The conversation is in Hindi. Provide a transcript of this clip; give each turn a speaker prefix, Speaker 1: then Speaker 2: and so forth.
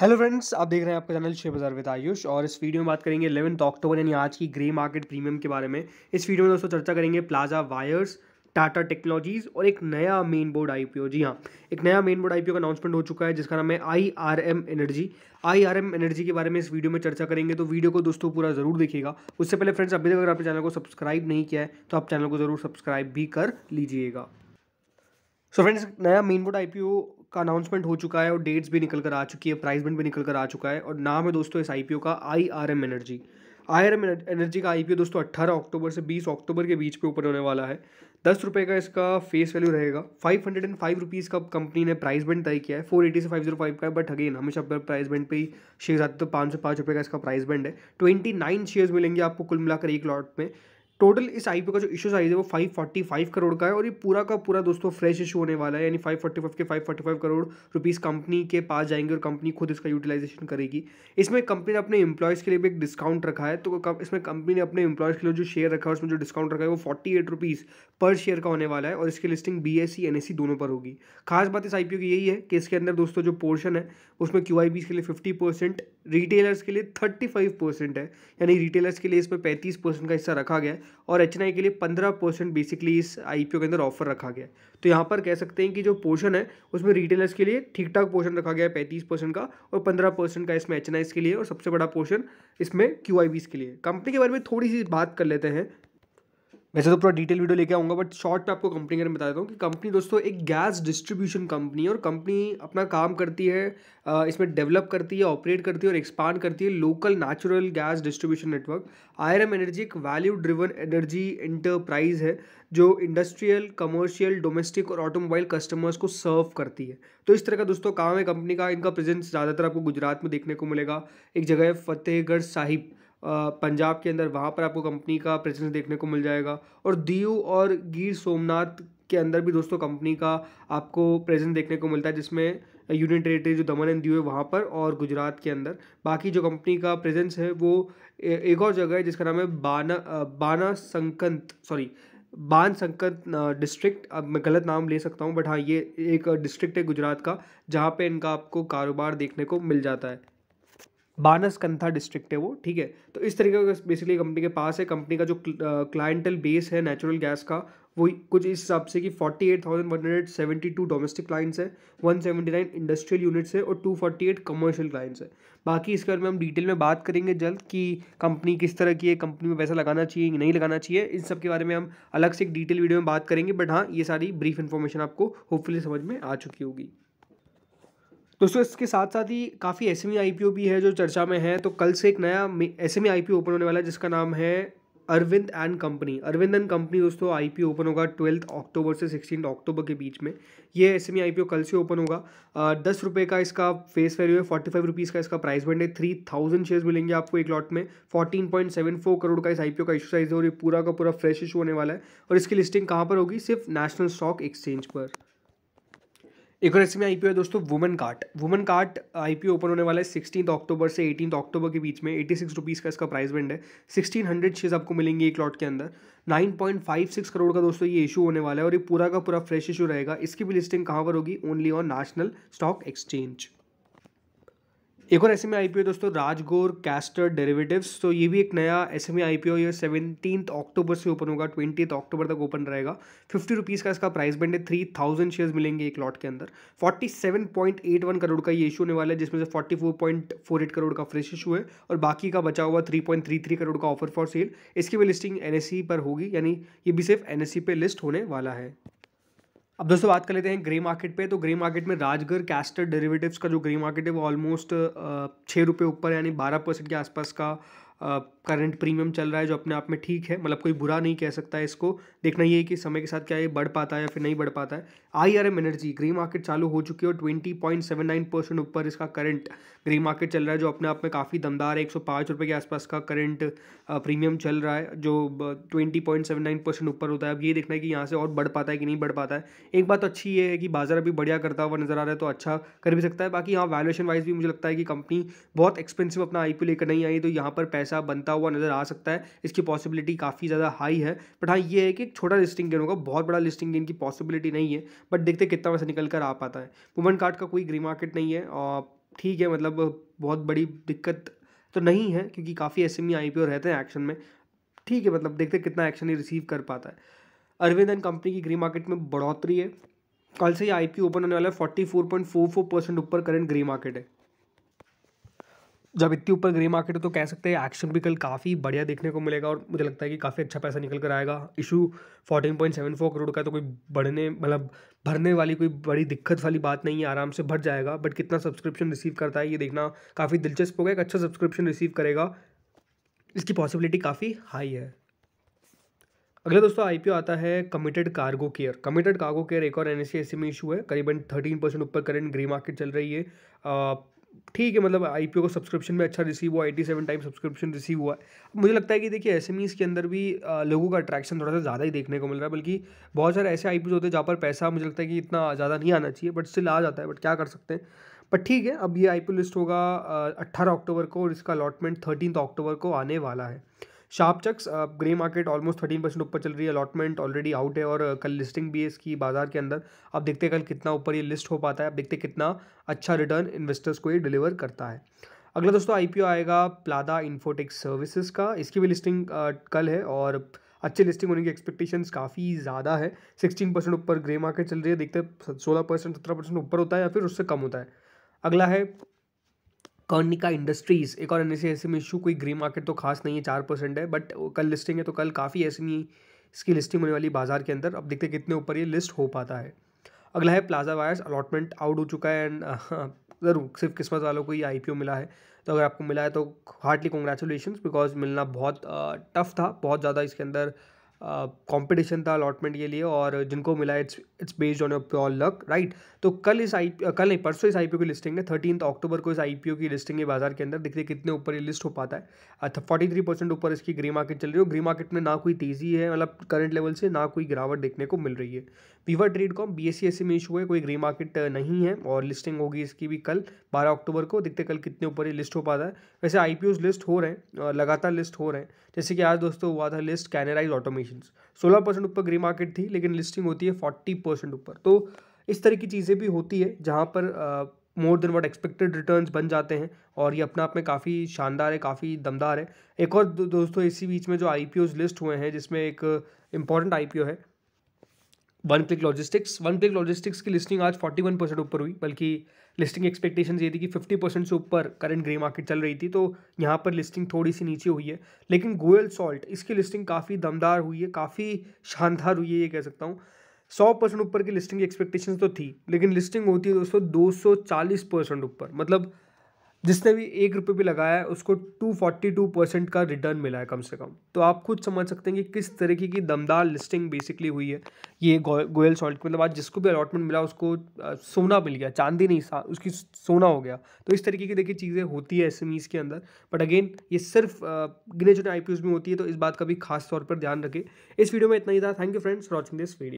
Speaker 1: हेलो फ्रेंड्स आप देख रहे हैं आपका channel share Bazaar with Ayush और इस वीडियो में बात करेंगे इलेवंथ अक्टूबर यानी आज की ग्रे मार्केट प्रीमियम के बारे में इस वीडियो में दोस्तों चर्चा करेंगे प्लाजा वायर्स टाटा टेक्नोलॉजीज़ और एक नया मेन बोर्ड आईपीओ जी हाँ एक नया मेन बोर्ड आईपीओ का अनाउंसमेंट हो चुका है जिसका नाम है I R M energy I R M energy के बारे में इस वीडियो में चर्चा करेंगे तो वीडियो को दोस्तों पूरा ज़रूर देखिएगा उससे पहले फ्रेंड्स अभी तक अगर आपने चैनल को सब्सक्राइब नहीं किया है तो आप चैनल को ज़रूर सब्सक्राइब भी कर लीजिएगा सो so फ्रेंड्स नया मेन बोर्ड आईपीओ का अनाउंसमेंट हो चुका है और डेट्स भी निकल कर आ चुकी है प्राइस बैंड भी निकल कर आ चुका है और नाम है दोस्तों इस आई का I R M energy I R M energy का आई दोस्तों अट्ठारह अक्टूबर से बीस अक्टूबर के बीच पे ओपन होने वाला है दस रुपये का इसका फेस वैल्यू रहेगा five hundred and five rupees का कंपनी ने प्राइस बैंड तय किया है फोर एटी से फाइव जीरो फाइव का है बट अगेन हमेशा प्राइस बैंड पे ही शेयर आते तो पाँच सौ पाँच रुपये का इसका प्राइस बैंड है ट्वेंटी नाइन शेयर्स मिलेंगे आपको कुल मिलाकर एक लॉट में टोटल इस आईपीओ का जो इशू साइज है वो 545 करोड़ का है और ये पूरा का पूरा दोस्तों फ्रेश इशू होने वाला है यानी 545 के 545 करोड़ रुपीस कंपनी के पास जाएंगे और कंपनी खुद इसका यूटिलाइजेशन करेगी इसमें कंपनी ने अपने एम्प्लॉयज़ के लिए भी एक डिस्काउंट रखा है तो इसमें कंपनी ने अपने एम्प्लॉयज़ के लिए जो शेयर रखा है उसमें जो डिस्काउंट रखा है वो forty eight rupees per share का होने वाला है और इसकी listing B S C N S C दोनों पर होगी खास बात इस आई पी की यही है कि इसके अंदर दोस्तों जो पोर्शन है उसमें क्यू आई बीज के लिए फिफ्टी परसेंट रिटेलर्स के लिए थर्टी फाइव परसेंट है यानी रिटेलर्स के लिए इसमें पैंतीस परसेंट का हिस्सा रखा गया है और एच के लिए पंद्रह परसेंट बेसिकली इस आई के अंदर ऑफर रखा गया तो यहाँ पर कह सकते हैं कि जो पोर्शन है उसमें रिटेलर्स के लिए ठीक ठाक पोर्शन रखा गया है पैंतीस परसेंट का और पंद्रह परसेंट का इसमें एच के लिए और सबसे बड़ा पोर्शन इसमें क्यू के लिए कंपनी के बारे में थोड़ी सी बात कर लेते हैं वैसे तो पूरा डिटेल वीडियो लेके आऊँगा बट शॉर्ट में आपको कंपनी के बारे में बता देता हूँ कि कंपनी दोस्तों एक गैस डिस्ट्रीब्यूशन कंपनी है और कंपनी अपना काम करती है इसमें डेवलप करती है ऑपरेट करती है और एक्सपांड करती है local natural gas distribution network I energy एक वैल्यू ड्रिवन एनर्जी इंटरप्राइज है जो इंडस्ट्रियल कमर्शियल डोमेस्टिक और ऑटोमोबाइल कस्टमर्स को सर्व करती है तो इस तरह का दोस्तों काम है कंपनी का इनका प्रेजेंस ज़्यादातर आपको गुजरात में देखने को मिलेगा एक जगह है फतेहगढ़ साहिब पंजाब के अंदर वहाँ पर आपको कंपनी का प्रेजेंस देखने को मिल जाएगा और दीव और गिर सोमनाथ के अंदर भी दोस्तों कंपनी का आपको प्रेजेंस देखने को मिलता है जिसमें यूनियन टेरेटरी जो दमन एंड दीव है वहाँ पर और गुजरात के अंदर बाकी जो कंपनी का प्रेजेंस है वो एक और जगह है जिसका नाम है बाना बाना संकंत सॉरी बान संकत डिस्ट्रिक्ट अब मैं गलत नाम ले सकता हूँ बट हाँ ये एक डिस्ट्रिक्ट है गुजरात का जहाँ पे इनका आपको कारोबार देखने को मिल जाता है बानसकंथा डिस्ट्रिक्ट है वो ठीक है तो इस तरीके का बेसिकली कंपनी के पास है कंपनी का जो क्लाइंटल बेस है नेचुरल गैस का वो कुछ इस हिसाब से कि forty eight thousand one hundred seventy two domestic clients है नाइन इंडस्ट्रियल यूनिट्स है और two forty eight commercial clients है बाकी इसके बारे में हम डिटेल में बात करेंगे जल्द कि कंपनी किस तरह की है कंपनी में पैसा लगाना चाहिए नहीं लगाना चाहिए इन सब के बारे में हम अलग से एक डिटेल वीडियो में बात करेंगे बट हाँ ये सारी ब्रीफ इन्फॉर्मेशन आपको होपफुली समझ में आ चुकी होगी दोस्तों इसके साथ साथ ही काफ़ी एस एम भी है जो चर्चा में है तो कल से एक नया एस एम ओपन होने वाला है जिसका नाम है Arvind and company Arvind and company दोस्तों आई पी ओपन होगा ट्वेल्थ अक्टूबर से सिक्सटीन अक्टूबर के बीच में ये S M I P O कल से ओपन होगा दस रुपये का इसका फेस वैल्यू है फोर्टी फाइव रुपीज़ का इसका प्राइस बैंड है थ्री थाउजेंड शेयर मिलेंगे आपको एक लॉट में fourteen point seven four crore का इस आई पी ओ का इशू साइज है और ये पूरा का पूरा फ्रेश इशू होने वाला है और इसकी लिस्टिंग कहाँ पर होगी सिर्फ नेशनल स्टॉक एक्सचेंज पर ऐसे में आईपीओ है दोस्तों Womancart Womancart IPO open होने वाला है सिक्सटीन अक्टूबर से एटीन अक्टूबर के बीच में एटी सिक्स रुपीज़ का इसका प्राइस बैंड है सिक्सटीन हंड्रेड शेयर आपको मिलेंगे एक लॉट के अंदर nine point five six crore का दोस्तों ये इशू होने वाला है और ये पूरा का पूरा फ्रेश इशू रहेगा इसकी भी लिस्टिंग कहाँ पर होगी only on National Stock Exchange एक और ऐसे में आई दोस्तों राजगोर कैस्टर डेरिवेटिव्स तो ये भी एक नया S M I P O ये सेवनटीन अक्टूबर से ओपन होगा ट्वेंटी अक्टूबर तक ओपन रहेगा फिफ्टी रुपीज़ का इसका प्राइस बैंड है थ्री थाउजेंड शेयर्स मिलेंगे एक लॉट के अंदर forty seven point eight one crore का ये इशू होने वाला है जिसमें से forty four point four eight crore का फ्रेश इशू है और बाकी का बचा हुआ three point three three crore का ऑफर फॉर सेल इसकी भी लिस्टिंग एन e पर होगी यानी ये भी सिर्फ एन e पे लिस्ट होने वाला है अब दोस्तों बात कर लेते हैं ग्रे मार्केट पे तो ग्रे मार्केट में राजगढ़ कैस्टर डेरिवेटिव्स का जो ग्रे मार्केट है वो ऑलमोस्ट छः रुपये ऊपर यानी बारह परसेंट के आसपास का करंट प्रीमियम चल रहा है जो अपने आप में ठीक है मतलब कोई बुरा नहीं कह सकता है इसको देखना ये है कि समय के साथ क्या ये बढ़ पाता है या फिर नहीं बढ़ पाता है I R M energy grey market चालू हो चुकी है और twenty point seven nine percent ऊपर इसका करंट ग्रे मार्केट चल रहा है जो अपने आप में काफ़ी दमदार है एक सौ पाँच रुपये के आसपास का करंट प्रीमियम चल रहा है जो twenty point seven nine percent ऊपर होता है अब ये देखना है कि यहाँ से और बढ़ पाता है कि नहीं बढ़ पाता है एक बात तो अच्छी ये है कि बाजार अभी बढ़िया करता हुआ नज़र आ रहा है तो अच्छा कर भी सकता है बाकी यहाँ वैल्यूशन वाइज भी मुझे लगता है कि कंपनी बहुत एक्सपेंसिव अपना आई लेकर नहीं आई तो यहाँ पर पैसे पैसा बनता हुआ नज़र आ सकता है इसकी पॉसिबिलिटी काफ़ी ज़्यादा हाई है बट हाँ ये है कि एक छोटा लिस्टिंग गेन होगा बहुत बड़ा लिस्टिंग गेन की पॉसिबिलिटी नहीं है बट देखते कितना वैसे निकल कर आ पाता है वुमन कार्ड का कोई ग्री मार्केट नहीं है और ठीक है मतलब बहुत बड़ी दिक्कत तो नहीं है क्योंकि काफ़ी एस एम आई e, रहते हैं एक्शन में ठीक है मतलब देखते कितना एक्शन ही रिसीव कर पाता है अरविंद एंड कंपनी की ग्री मार्केट में बढ़ोतरी है कल से ही आई ओपन होने वाला है forty four point four four percent ऊपर करेंट ग्री मार्केट है जब इतनी ऊपर ग्रे मार्केट है तो कह सकते हैं एक्शन भी कल काफ़ी बढ़िया देखने को मिलेगा और मुझे लगता है कि काफ़ी अच्छा पैसा निकल कर आएगा issue fourteen point seven four crore का तो कोई बढ़ने मतलब भरने वाली कोई बड़ी दिक्कत वाली बात नहीं है आराम से भर जाएगा बट कितना सब्सक्रिप्शन रिसीव करता है ये देखना काफ़ी दिलचस्प होगा एक अच्छा सब्सक्रिप्शन रिसीव करेगा इसकी पॉसिबिलिटी काफ़ी हाई है अगला दोस्तों आई आता है Committed Cargo Care Committed Cargo Care एक और एन एस e e में इशू है करीबन थर्टीन परसेंट ऊपर करेंट ग्रे मार्केट चल रही है ठीक है मतलब आई को सब्सक्रिप्शन में अच्छा रिसीव हुआ एटी सेवन टाइप सब्सक्रिप्शन रिसीव हुआ मुझे लगता है कि देखिए एस के अंदर भी लोगों का अट्रैक्शन थोड़ा सा ज़्यादा ही देखने को मिल रहा है बल्कि बहुत सारे ऐसे आई होते हैं जहाँ पर पैसा मुझे लगता है कि इतना ज़्यादा नहीं आना चाहिए बट स्टिल आ जाता है बट क्या कर सकते हैं बट ठीक है अब ये आई लिस्ट होगा अट्ठारह अक्टूबर को और इसका अलॉटमेंट थर्टीन अक्टूबर को आने वाला है Sharp Chucks grey market almost thirteen percent ऊपर चल रही है अलॉटमेंट ऑलरेडी आउट है और uh, कल लिस्टिंग भी है इसकी बाजार के अंदर अब देखते हैं कल कितना ऊपर ये लिस्ट हो पाता है अब देखते हैं कितना अच्छा रिटर्न इन्वेस्टर्स को ये डिलीवर करता है अगला दोस्तों आई आएगा प्लादा इन्फोटेक सर्विसेज का इसकी भी लिस्टिंग uh, कल है और अच्छी लिस्टिंग होने की एक्सपेक्टेशंस काफ़ी ज़्यादा है सिक्सटीन परसेंट ऊपर ग्रे मार्केट चल रही है देखते हैं सोलह परसेंट सत्रह परसेंट ऊपर होता है या फिर उससे कम होता है अगला है कर्निका इंडस्ट्रीज़ एक और ऐसे ऐसे में इशू कोई ग्रे मार्केट तो खास नहीं है चार परसेंट है बट कल लिस्टिंग है तो कल काफ़ी ऐसी इसकी लिस्टिंग होने वाली बाजार के अंदर अब देखते हैं कितने ऊपर ये लिस्ट हो पाता है अगला है प्लाजा वायर्स अलॉटमेंट आउट हो चुका है एंड हाँ, ज़रूर सिर्फ किस्मत वालों को ही आई मिला है तो अगर आपको मिला है तो हार्टली कॉन्ग्रेचुलेशन बिकॉज मिलना बहुत टफ था बहुत ज़्यादा इसके अंदर कंपटीशन था अलॉटमेंट के लिए और जिनको मिला it's it's based on your pure luck right तो कल इस आई कल नहीं परसों इस आईपीओ की लिस्टिंग है थर्टीन अक्टूबर को इस आईपीओ की लिस्टिंग है बाजार के अंदर देखते कितने ऊपर ये लिस्ट हो पाता है अच्छा फोर्टी थ्री परसेंट ऊपर इसकी ग्रे मार्केट चल रही है ग्रे मार्केट में ना कोई तेजी है मतलब करंट लेवल से ना कोई गिरावट देखने को मिल रही है weaver trade com B S में इशू है कोई ग्रे मार्केट नहीं है और लिस्टिंग होगी इसकी भी कल बारह अक्टूबर को देखते कल कितने ऊपर ये लिस्ट हो पाता है वैसे आई लिस्ट हो रहे हैं लगातार लिस्ट हो रहे हैं जैसे कि आज दोस्तों हुआ था लिस्ट कैनराइज ऑटोमेशन सोलह परसेंट ऊपर ग्रे मार्केट थी लेकिन लिस्टिंग होती है फोर्टी परसेंट ऊपर तो इस तरह की चीज़ें भी होती है जहाँ पर more than what expected return बन जाते हैं और ये अपने आप में काफ़ी शानदार है काफ़ी दमदार है एक और दो, दोस्तों इसी बीच में जो आई लिस्ट हुए हैं जिसमें एक इम्पॉर्टेंट आई है One Click Logistics One Click Logistics की लिस्टिंग आज फोर्टी वन परसेंट ऊपर हुई बल्कि लिस्टिंग एक्सपेक्टेशन ये थी कि फिफ्टी परसेंट से ऊपर करंट ग्रे मार्केट चल रही थी तो यहाँ पर लिस्टिंग थोड़ी सी नीचे हुई है लेकिन गोयल सॉल्ट इसकी लिस्टिंग काफ़ी दमदार हुई है काफ़ी शानदार हुई है ये कह सकता हूँ सौ परसेंट ऊपर की लिस्टिंग की एक्सपेक्टेशन तो थी लेकिन लिस्टिंग होती है दोस्तों दो सौ चालीस परसेंट ऊपर मतलब जिसने भी एक रुपये भी लगाया है उसको टू फोर्टी टू परसेंट का रिटर्न मिला है कम से कम तो आप खुद समझ सकते हैं कि किस तरीके की दमदार लिस्टिंग बेसिकली हुई है ये गोयल सॉल्ट मतलब आज जिसको भी अलॉटमेंट मिला उसको सोना मिल गया चांदी नहीं सा उसकी सोना हो गया तो इस तरीके की देखिए चीज़ें होती है एस के अंदर बट अगेन ये सिर्फ गिने चुने आई में होती है तो इस बात का भी खास तौर पर ध्यान रखें इस वीडियो में इतना ही था thank you friends for watching this video